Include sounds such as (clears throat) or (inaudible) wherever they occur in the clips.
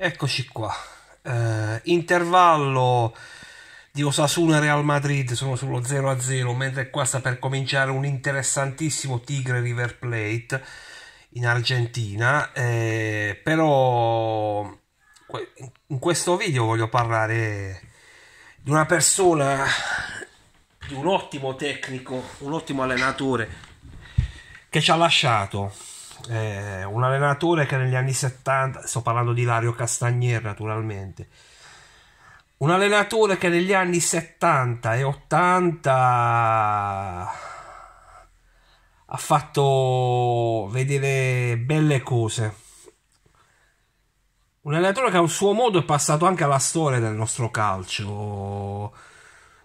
Eccoci qua. Eh, intervallo di Osasuna Real Madrid sono sullo 0-0, mentre qua sta per cominciare un interessantissimo Tigre River Plate in Argentina. Eh, però in questo video voglio parlare di una persona, di un ottimo tecnico, un ottimo allenatore che ci ha lasciato eh, un allenatore che negli anni 70, sto parlando di Lario Castagnier naturalmente, un allenatore che negli anni 70 e 80 ha fatto vedere belle cose. Un allenatore che a un suo modo è passato anche alla storia del nostro calcio.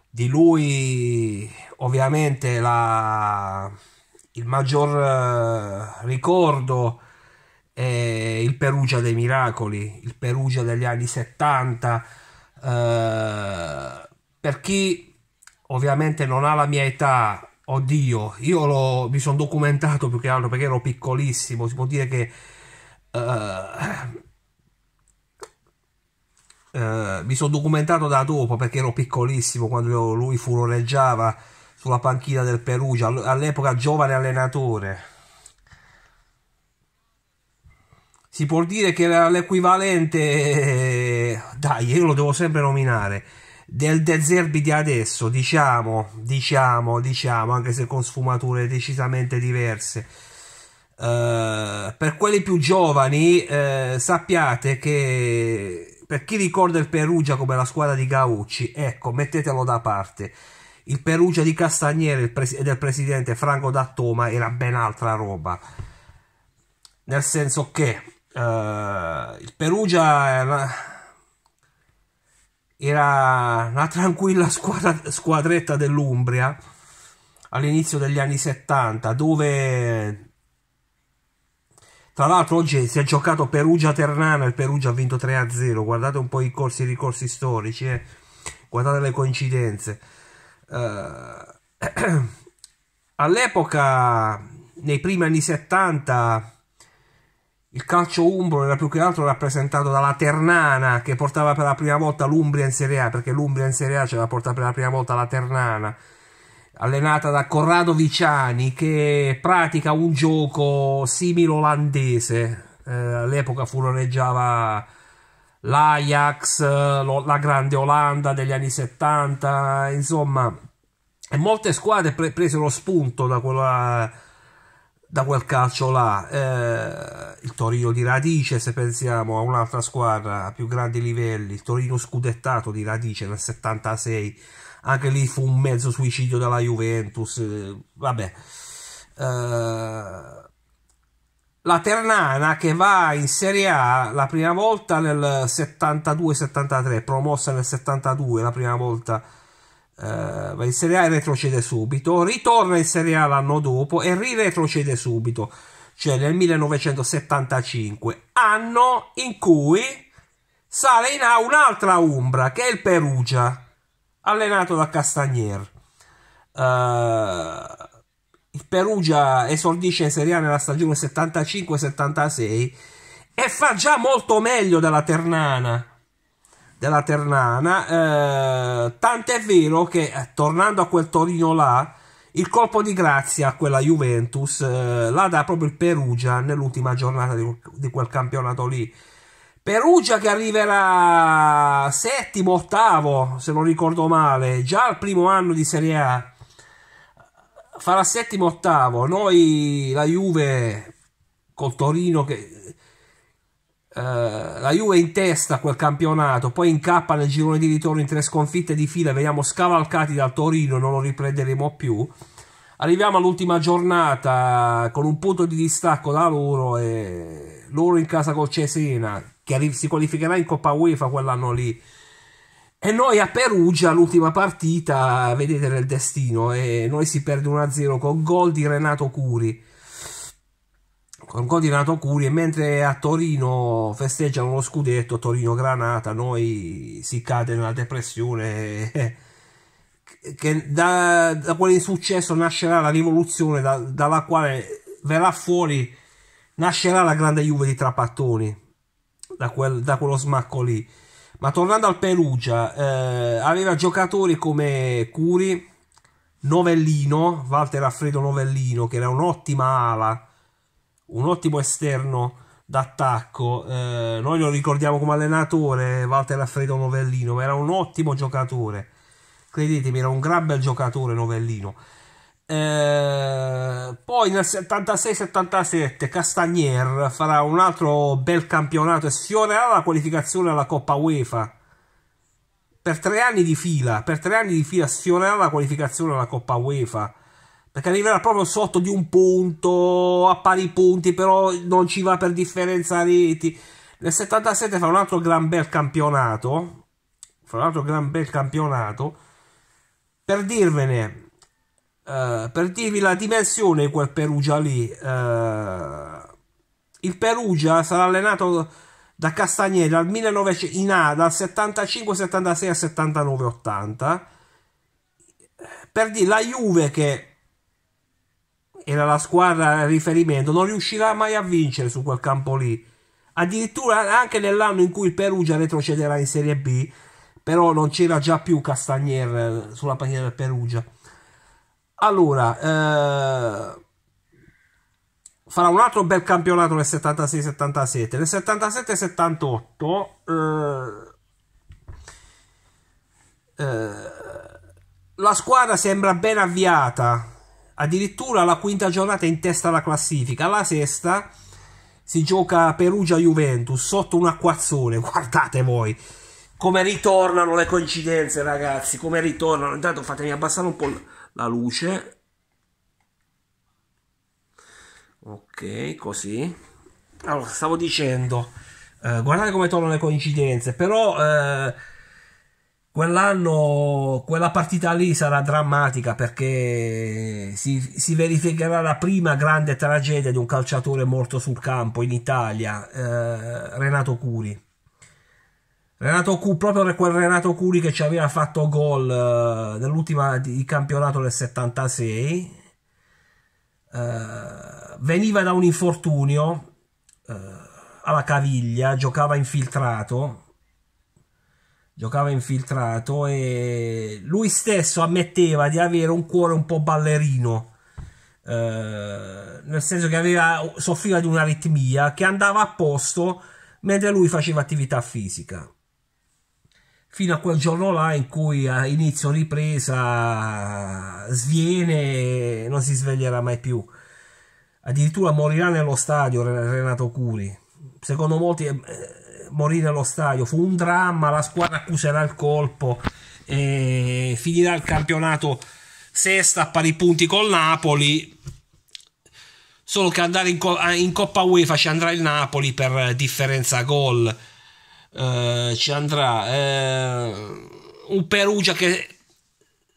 Di lui ovviamente la il maggior eh, ricordo è il Perugia dei miracoli, il Perugia degli anni 70. Eh, per chi ovviamente non ha la mia età, oddio, io lo, mi sono documentato più che altro perché ero piccolissimo, si può dire che... Eh, eh mi sono documentato da dopo perché ero piccolissimo quando lui furoreggiava sulla panchina del Perugia, all'epoca giovane allenatore. Si può dire che era l'equivalente, eh, dai, io lo devo sempre nominare, del De Zerbi di adesso, diciamo, diciamo, diciamo, anche se con sfumature decisamente diverse. Uh, per quelli più giovani uh, sappiate che per chi ricorda il Perugia come la squadra di Gaucci, ecco, mettetelo da parte il Perugia di Castagnere del presidente Franco D'Attoma era ben altra roba. Nel senso che uh, il Perugia era, era una tranquilla squadra, squadretta dell'Umbria all'inizio degli anni 70 dove tra l'altro oggi si è giocato Perugia-Ternana, il Perugia ha vinto 3-0, guardate un po' i corsi e ricorsi storici, eh? guardate le coincidenze. Uh, (clears throat) all'epoca, nei primi anni 70, il calcio umbro era più che altro rappresentato dalla Ternana che portava per la prima volta l'Umbria in Serie A, perché l'Umbria in Serie A ce la portata per la prima volta la Ternana, allenata da Corrado Viciani che pratica un gioco simile olandese. Eh, all'epoca furoneggiava l'Ajax, la grande Olanda degli anni 70, insomma e molte squadre pre- presero spunto da, quella, da quel calcio là eh, il Torino di Radice se pensiamo a un'altra squadra a più grandi livelli il Torino scudettato di Radice nel 76 anche lì fu un mezzo suicidio della Juventus eh, vabbè eh, la Ternana che va in Serie A la prima volta nel 72-73, promossa nel 72 la prima volta Uh, eh, va in Serie A e retrocede subito, ritorna in Serie A l'anno dopo e riretrocede subito, cioè nel 1975, anno in cui sale in A un'altra Umbra che è il Perugia, allenato da Castagnier. Uh, il Perugia esordisce in Serie A nella stagione 75-76 e fa già molto meglio della Ternana della Ternana. Eh, tant'è vero che eh, tornando a quel Torino là, il colpo di grazia a quella Juventus eh, la dà proprio il Perugia nell'ultima giornata di, di quel campionato lì. Perugia che arriverà settimo, ottavo, se non ricordo male, già al primo anno di Serie A. Farà settimo, ottavo. Noi, la Juve, col Torino che eh, la Juve in testa a quel campionato, poi in incappa nel girone di ritorno in tre sconfitte di fila, veniamo scavalcati dal Torino, non lo riprenderemo più. Arriviamo all'ultima giornata con un punto di distacco da loro e loro in casa con Cesena che si qualificherà in Coppa UEFA quell'anno lì. E noi a Perugia l'ultima partita, vedete nel destino, e noi si perde 1-0 con gol di Renato Curi con Curi e mentre a Torino festeggiano lo scudetto Torino-Granata, noi si cade nella depressione eh, che da, da quale nascerà la rivoluzione da, dalla quale verrà fuori, nascerà la grande Juve di Trapattoni, da, quel, da quello smacco lì. Ma tornando al Perugia, eh, aveva giocatori come Curi, Novellino, Walter Alfredo Novellino, che era un'ottima ala, un ottimo esterno d'attacco. Eh, noi lo ricordiamo come allenatore Walter Alfredo Novellino, ma era un ottimo giocatore. Credetemi, era un gran bel giocatore Novellino. Eh, poi nel 76-77 Castagnier farà un altro bel campionato e sfiorerà la qualificazione alla Coppa UEFA. Per tre anni di fila, per tre anni di fila sfiorerà la qualificazione alla Coppa UEFA perché arriverà proprio sotto di un punto a pari punti però non ci va per differenza reti nel 77 fa un altro gran bel campionato fa un altro gran bel campionato per dirvene eh, per dirvi la dimensione di quel Perugia lì eh, il Perugia sarà allenato da Castagneri dal, A dal 75-76 al 79-80 per dire la Juve che era la squadra riferimento, non riuscirà mai a vincere su quel campo lì. Addirittura anche nell'anno in cui il Perugia retrocederà in Serie B, però non c'era già più Castagnier eh, sulla panchina del Perugia. Allora, eh, farà un altro bel campionato nel 76-77. Nel 77-78 eh, eh, la squadra sembra ben avviata addirittura la quinta giornata è in testa alla classifica, la sesta si gioca Perugia-Juventus sotto un acquazzone, (laughs) guardate voi come ritornano le coincidenze ragazzi, come ritornano, intanto fatemi abbassare un po' la luce, ok così, allora stavo dicendo, eh, guardate come tornano le coincidenze, però... Eh, Quell'anno quella partita lì sarà drammatica perché si, si, verificherà la prima grande tragedia di un calciatore morto sul campo in Italia, eh, Renato Curi. Renato Curi, proprio quel Renato Curi che ci aveva fatto gol eh, nell'ultima di campionato del 76, eh, veniva da un infortunio eh, alla caviglia, giocava infiltrato giocava infiltrato e lui stesso ammetteva di avere un cuore un po' ballerino. Eh, nel senso che aveva, soffriva di un'aritmia che andava a posto mentre lui faceva attività fisica fino a quel giorno là in cui a inizio ripresa sviene e non si sveglierà mai più addirittura morirà nello stadio Renato Curi secondo molti eh, morire allo stadio. Fu un dramma, la squadra accuserà il colpo, eh, finirà il campionato sesta a pari punti col Napoli. Solo che andare in, eh, in Coppa UEFA ci andrà il Napoli per differenza gol. Eh, ci andrà eh, un Perugia che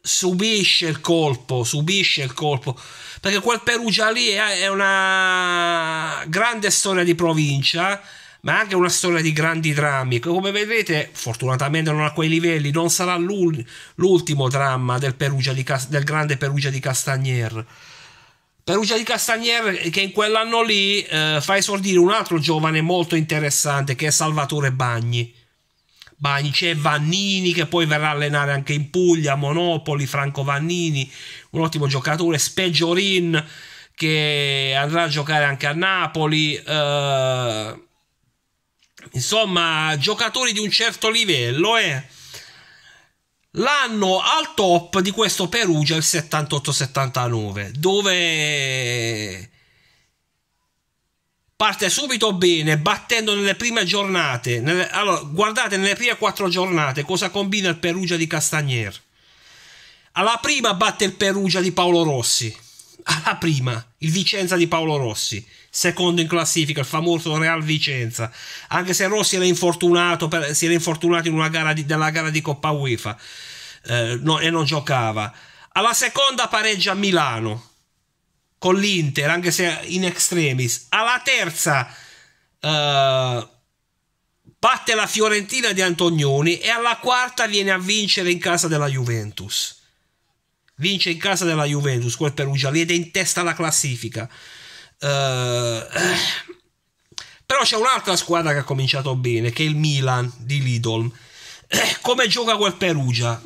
subisce il colpo, subisce il colpo, perché quel Perugia lì è, una grande storia di provincia ma anche una storia di grandi drammi. Come vedrete, fortunatamente non a quei livelli, non sarà l'ultimo dramma del, Cas- del, grande Perugia di Castagnier. Perugia di Castagnier che in quell'anno lì eh, fa esordire un altro giovane molto interessante che è Salvatore Bagni. Bagni c'è Vannini che poi verrà a allenare anche in Puglia, Monopoli, Franco Vannini, un ottimo giocatore, Speggiorin che andrà a giocare anche a Napoli. Eh, insomma, giocatori di un certo livello, eh, l'anno al top di questo Perugia il 78-79, dove parte subito bene, battendo nelle prime giornate. Nelle, allora, guardate nelle prime quattro giornate cosa combina il Perugia di Castagnier. Alla prima batte il Perugia di Paolo Rossi alla ah, prima, il Vicenza di Paolo Rossi, secondo in classifica, il famoso Real Vicenza, anche se Rossi era infortunato, per, si era infortunato in una gara di, della gara di Coppa UEFA eh, no, e non giocava. Alla seconda pareggia Milano con l'Inter, anche se in extremis. Alla terza eh, batte la Fiorentina di Antonioni e alla quarta viene a vincere in casa della Juventus vince in casa della Juventus quel Perugia ed è in testa alla classifica uh, però c'è un'altra squadra che ha cominciato bene che è il Milan di Lidl eh, come gioca quel Perugia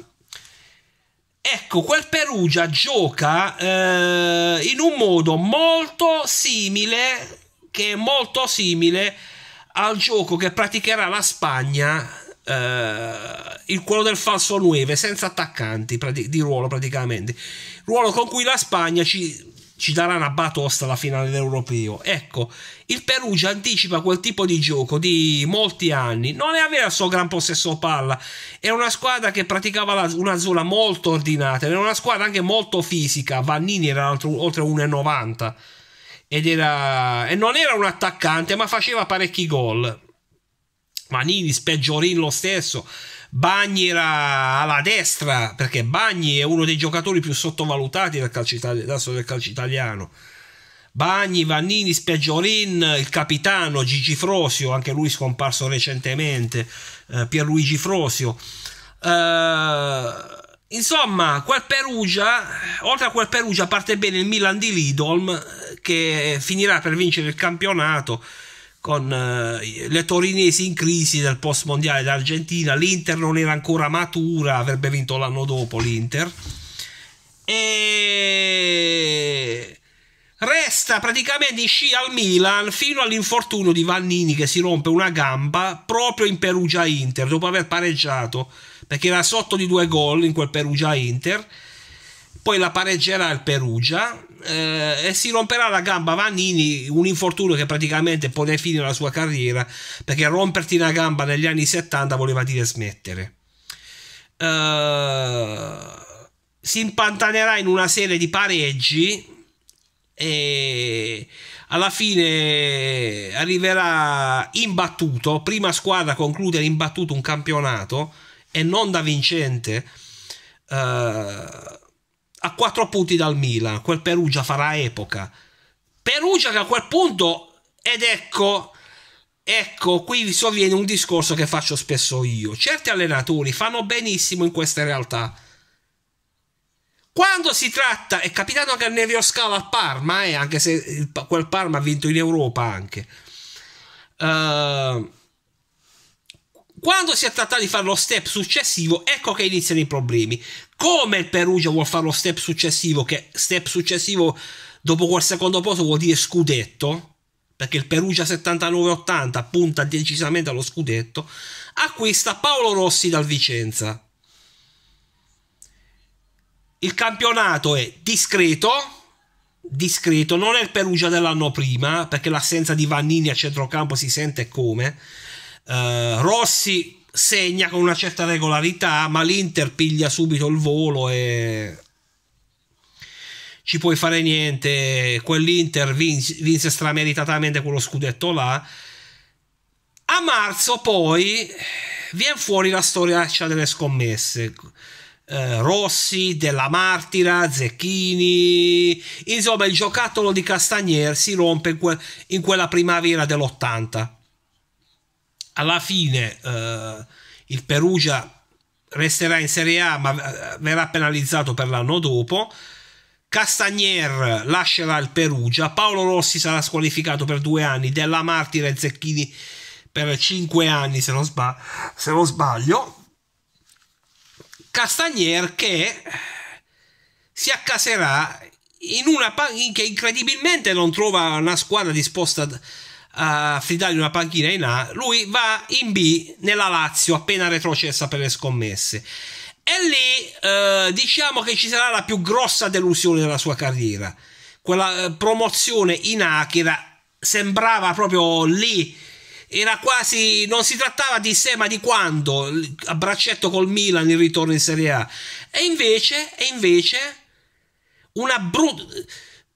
ecco quel Perugia gioca uh, in un modo molto simile che è molto simile al gioco che praticherà la Spagna eh, il quello del falso 9 senza attaccanti di ruolo praticamente ruolo con cui la Spagna ci, ci darà una batosta alla finale dell'europeo ecco il Perugia anticipa quel tipo di gioco di molti anni non ne aveva il suo gran possesso palla era una squadra che praticava la, una zona molto ordinata era una squadra anche molto fisica Vannini era altro, oltre 1,90 ed era e non era un attaccante ma faceva parecchi gol Manini speggiorin lo stesso. Bagni era alla destra perché Bagni è uno dei giocatori più sottovalutati del calcio, del calcio italiano. Bagni, Vannini, Speggiorin, il capitano Gigi Frosio, anche lui scomparso recentemente, eh, Pierluigi Frosio. Eh, insomma, quel Perugia, oltre a quel Perugia parte bene il Milan di Lidolm che finirà per vincere il campionato con eh, le torinesi in crisi del post mondiale d'Argentina, l'Inter non era ancora matura, avrebbe vinto l'anno dopo l'Inter. E resta praticamente in sci al Milan fino all'infortunio di Vannini che si rompe una gamba proprio in Perugia Inter dopo aver pareggiato perché era sotto di due gol in quel Perugia Inter. Poi la pareggerà il Perugia eh, e si romperà la gamba Vannini, un infortunio che praticamente pone fine alla sua carriera, perché romperti la gamba negli anni 70 voleva dire smettere. Eh, si impantanerà in una serie di pareggi e alla fine arriverà imbattuto, prima squadra a concludere imbattuto un campionato e non da vincente. Uh, a 4 punti dal Milan, quel Perugia farà epoca. Perugia che a quel punto, ed ecco, ecco, qui sovviene un discorso che faccio spesso io. Certi allenatori fanno benissimo in queste realtà. Quando si tratta, è capitato anche a Nevio Scala al Parma, eh, anche se il, quel Parma ha vinto in Europa anche. Uh, quando si è trattato di fare lo step successivo, ecco che iniziano i problemi. Come il Perugia vuole fare lo step successivo, che step successivo dopo quel secondo posto vuol dire scudetto, perché il Perugia 79-80 punta decisamente allo scudetto, acquista Paolo Rossi dal Vicenza. Il campionato è discreto, discreto, non è il Perugia dell'anno prima, perché l'assenza di Vannini a centrocampo si sente come eh, Rossi segna con una certa regolarità, ma l'Inter piglia subito il volo e ci puoi fare niente. Quell'Inter vince, vinse strameritatamente quello scudetto là. A marzo poi viene fuori la storiaccia cioè, delle scommesse. Eh, Rossi, Della Martira, Zecchini, insomma il giocattolo di Castagnier si rompe in, que in quella primavera dell'80 alla fine eh, il Perugia resterà in Serie A ma eh, verrà penalizzato per l'anno dopo. Castagnier lascerà il Perugia, Paolo Rossi sarà squalificato per due anni, Della Martire e Zecchini per cinque anni se non, sba- se non sbaglio. Castagnier che si accaserà in una pa- che incredibilmente non trova una squadra disposta... D- a affidargli una panchina in A, lui va in B nella Lazio appena retrocessa per le scommesse. E lì eh, diciamo che ci sarà la più grossa delusione della sua carriera. Quella eh, promozione in A che era, sembrava proprio lì, era quasi, non si trattava di sé ma di quando, a braccetto col Milan il ritorno in Serie A. E invece, e invece, una brutta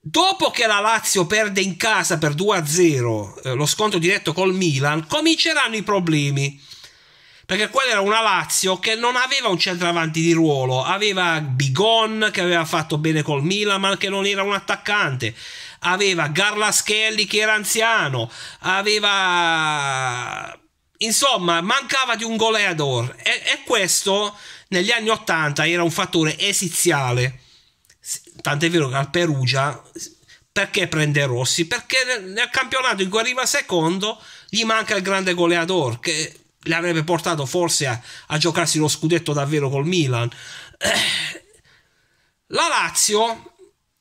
Dopo che la Lazio perde in casa per 2-0 eh, lo scontro diretto col Milan, cominceranno i problemi. Perché quella era una Lazio che non aveva un centravanti di ruolo, aveva Bigon che aveva fatto bene col Milan ma che non era un attaccante, aveva Garlaschelli che era anziano, aveva... insomma mancava di un goleador e, e questo negli anni 80 era un fattore esiziale Tant'è vero che al Perugia perché prende Rossi? Perché nel, nel campionato in cui arriva secondo gli manca il grande goleador che l'avrebbe portato forse a, a giocarsi lo scudetto davvero col Milan. Eh, la Lazio,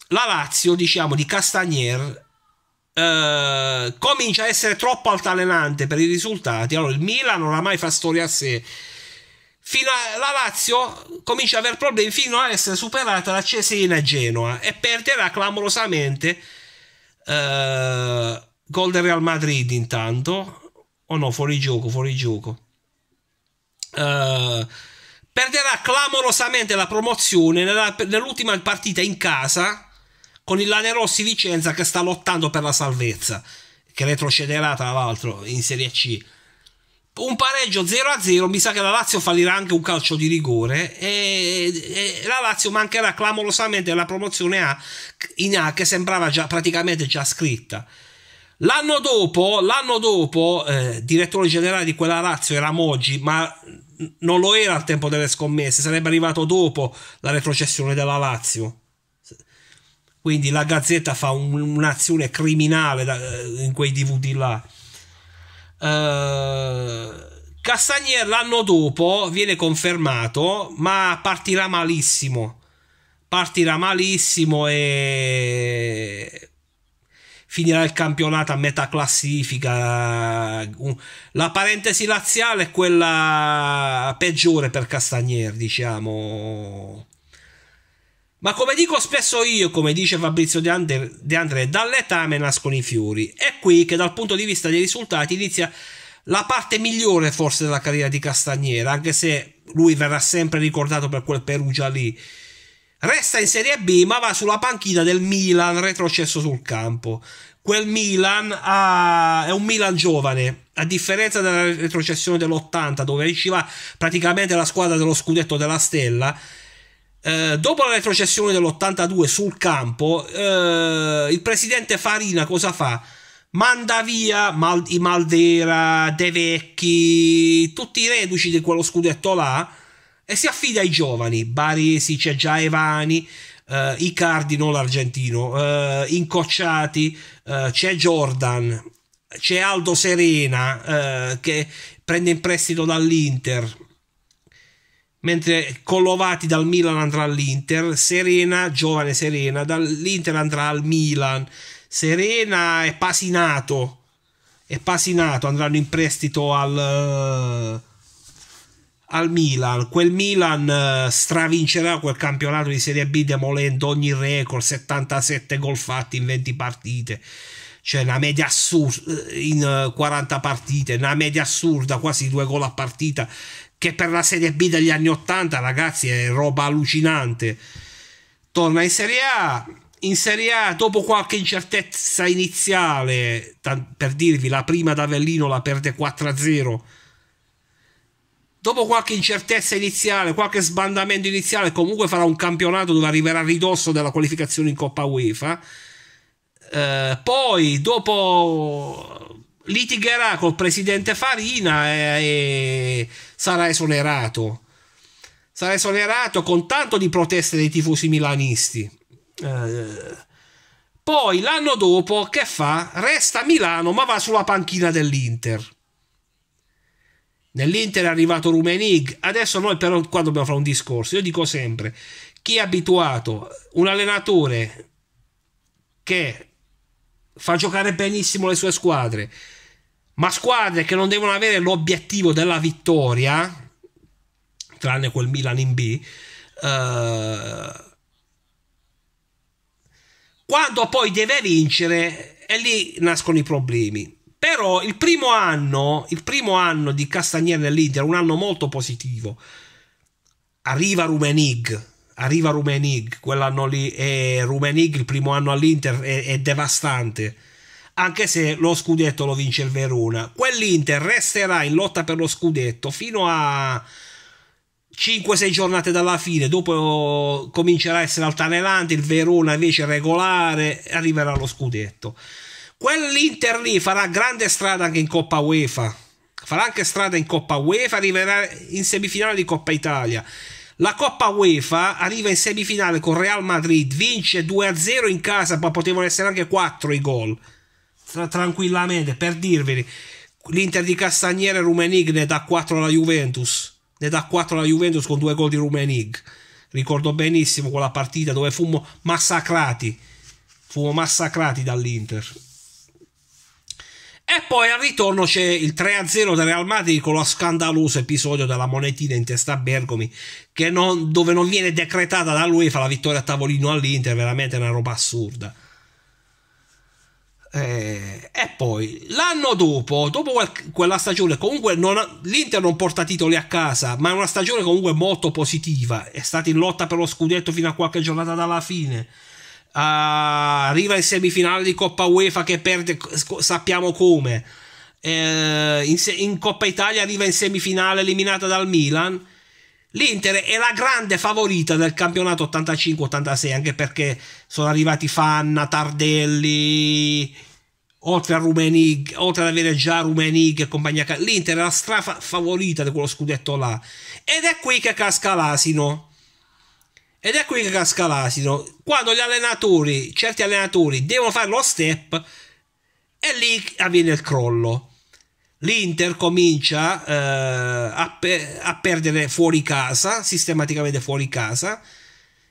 la Lazio, diciamo, di Castagnier eh, comincia a essere troppo altalenante per i risultati. Allora, il Milan oramai fa storia a sé fino a, la Lazio comincia a avere problemi fino a essere superata da Cesena e Genoa e perderà clamorosamente eh, gol del Real Madrid intanto o oh no fuori gioco fuori gioco eh, perderà clamorosamente la promozione nella, nell'ultima partita in casa con il Lanerossi Vicenza che sta lottando per la salvezza che retrocederà tra l'altro in Serie C un pareggio 0-0, mi sa che la Lazio fallirà anche un calcio di rigore e, e la Lazio mancherà clamorosamente la promozione A in A che sembrava già, praticamente già scritta. L'anno dopo, l'anno dopo eh, direttore generale di quella Lazio era Moggi, ma non lo era al tempo delle scommesse, sarebbe arrivato dopo la retrocessione della Lazio. Quindi la Gazzetta fa un, un'azione criminale da, eh, in quei DVD là. Eh, Castagnier l'anno dopo viene confermato, ma partirà malissimo. Partirà malissimo e finirà il campionato a metà classifica. La parentesi laziale è quella peggiore per Castagnier, diciamo. Ma come dico spesso io, come dice Fabrizio De, Andre, De André, dall'etame nascono i fiori. È qui che dal punto di vista dei risultati inizia la parte migliore forse della carriera di Castagnera, anche se lui verrà sempre ricordato per quel Perugia lì. Resta in Serie B ma va sulla panchina del Milan retrocesso sul campo. Quel Milan ha... è un Milan giovane, a differenza della retrocessione dell'80 dove arriva praticamente la squadra dello scudetto della Stella eh, dopo la retrocessione dell'82 sul campo, eh, il presidente Farina cosa fa? Manda via Mal- i Maldera, De Vecchi, tutti i reduci di quello scudetto là e si affida ai giovani. Baresi, c'è già Evani, eh, Icardi, non l'argentino, eh, Incocciati, eh, c'è Jordan, c'è Aldo Serena che prende in prestito dall'Inter mentre Colovati dal Milan andrà all'Inter, Serena, giovane Serena, dall'Inter andrà al Milan, Serena e Pasinato, e Pasinato andranno in prestito al, eh, al Milan, quel Milan eh, stravincerà quel campionato di Serie B demolendo ogni record, 77 gol fatti in 20 partite cioè una media assurda eh, in 40 partite, una media assurda, quasi due gol a partita che per la Serie B degli anni 80, ragazzi, è roba allucinante. Torna in Serie A. In Serie A, dopo qualche incertezza iniziale, per dirvi, la prima d'Avellino la perde 4-0. Dopo qualche incertezza iniziale, qualche sbandamento iniziale, comunque farà un campionato dove arriverà a ridosso della qualificazione in Coppa UEFA. Eh, poi, dopo litigherà col presidente Farina e, e sarà esonerato. Sarà esonerato con tanto di proteste dei tifosi milanisti. Eh, poi l'anno dopo che fa? Resta a Milano ma va sulla panchina dell'Inter. Nell'Inter è arrivato Rumenig. Adesso noi però qua dobbiamo fare un discorso. Io dico sempre, chi è abituato, un allenatore che fa giocare benissimo le sue squadre, ma squadre che non devono avere l'obiettivo della vittoria, tranne quel Milan in B, eh, quando poi deve vincere, e lì nascono i problemi. Però il primo anno, il primo anno di Castagnere nell'Inter è un anno molto positivo. Arriva Rumenig, arriva Rumenig, quell'anno lì, e Rumenig il primo anno all'Inter è, è devastante anche se lo scudetto lo vince il Verona. Quell'Inter resterà in lotta per lo scudetto fino a 5-6 giornate dalla fine, dopo comincerà a essere altanelante, il Verona invece regolare arriverà allo scudetto. Quell'Inter lì farà grande strada anche in Coppa UEFA, farà anche strada in Coppa UEFA, arriverà in semifinale di Coppa Italia. La Coppa UEFA arriva in semifinale con Real Madrid, vince 2-0 in casa, ma potevano essere anche 4 i gol tra- tranquillamente per dirveli l'Inter di Castagnere Rumenig ne dà 4 alla Juventus ne dà 4 alla Juventus con due gol di Rumenig ricordo benissimo quella partita dove fummo massacrati fummo massacrati dall'Inter e poi al ritorno c'è il 3-0 del Real Madrid con lo scandaloso episodio della monetina in testa a Bergomi, non, dove non viene decretata da lui fa la vittoria a tavolino all'Inter, veramente una roba assurda. Eh, e poi l'anno dopo, dopo quella stagione, comunque non ha, l'Inter non porta titoli a casa, ma è una stagione comunque molto positiva. È stata in lotta per lo scudetto fino a qualche giornata dalla fine. Uh, arriva in semifinale di Coppa UEFA che perde, sappiamo come. Uh, in, in Coppa Italia arriva in semifinale eliminata dal Milan L'Inter è la grande favorita del campionato 85-86, anche perché sono arrivati Fanna, Tardelli, oltre, a Rumenig, oltre ad avere già Rumenig e compagnia. L'Inter è la strafa favorita di quello scudetto là. Ed è qui che casca l'asino. Ed è qui che casca l'asino. Quando gli allenatori, certi allenatori, devono fare lo step, è lì che avviene il crollo l'Inter comincia eh, a, pe- a, perdere fuori casa, sistematicamente fuori casa,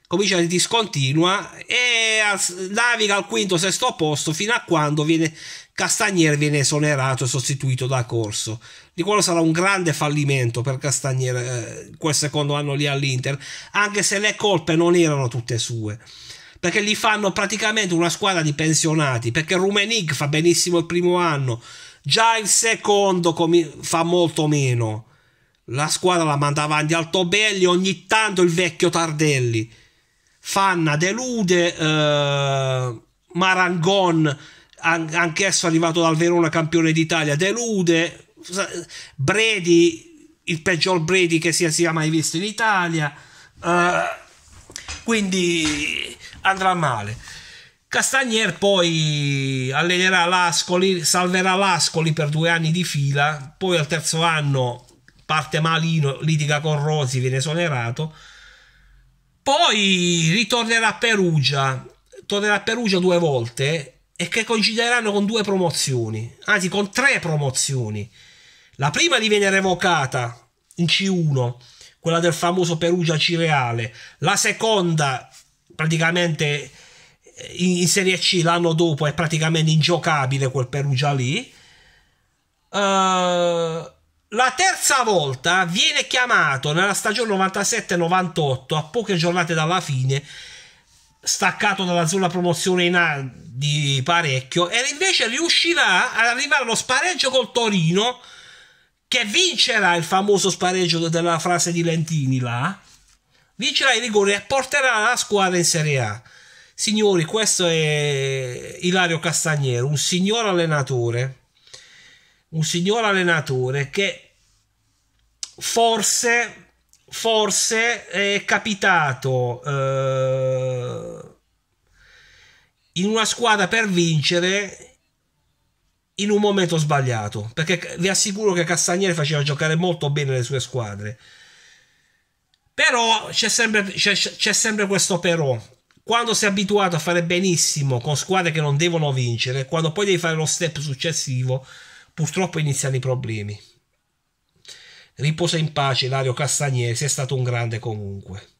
comincia a discontinua e a, naviga al quinto, sesto posto fino a quando viene, Castagnier viene esonerato e sostituito da Corso. Di quello sarà un grande fallimento per Castagnier eh, quel secondo anno lì all'Inter, anche se le colpe non erano tutte sue perché gli fanno praticamente una squadra di pensionati, perché Rumenig fa benissimo il primo anno, Già il secondo fa molto meno. La squadra la manda avanti Altobelli, ogni tanto il vecchio Tardelli. Fanna delude, eh, Marangon, an- anch'esso arrivato dal Verona campione d'Italia, delude, Bredi, il peggior Bredi che si sia mai visto in Italia, eh, quindi andrà male. Castagnier poi allenerà l'Ascoli, salverà l'Ascoli per due anni di fila, poi al terzo anno parte malino, litiga con Rosi, viene esonerato, poi ritornerà a Perugia, tornerà a Perugia due volte e che coincideranno con due promozioni, anzi con tre promozioni. La prima gli viene revocata in C1, quella del famoso Perugia Cireale, la seconda praticamente in, Serie C l'anno dopo è praticamente ingiocabile quel Perugia lì. Uh, la terza volta viene chiamato nella stagione 97-98, a poche giornate dalla fine, staccato dalla zona promozione in A di parecchio, e invece riuscirà ad arrivare allo spareggio col Torino, che vincerà il famoso spareggio della frase di Lentini là, vincerà i rigori e porterà la squadra in Serie A Signori, questo è Ilario Castagnero, un signor allenatore, un signor allenatore che forse, forse è capitato eh, in una squadra per vincere in un momento sbagliato, perché vi assicuro che Castagneri faceva giocare molto bene le sue squadre. Però c'è sempre, c'è, c'è sempre questo però quando sei abituato a fare benissimo con squadre che non devono vincere, quando poi devi fare lo step successivo, purtroppo iniziano i problemi. Riposa in pace Lario Castagnese, è stato un grande comunque.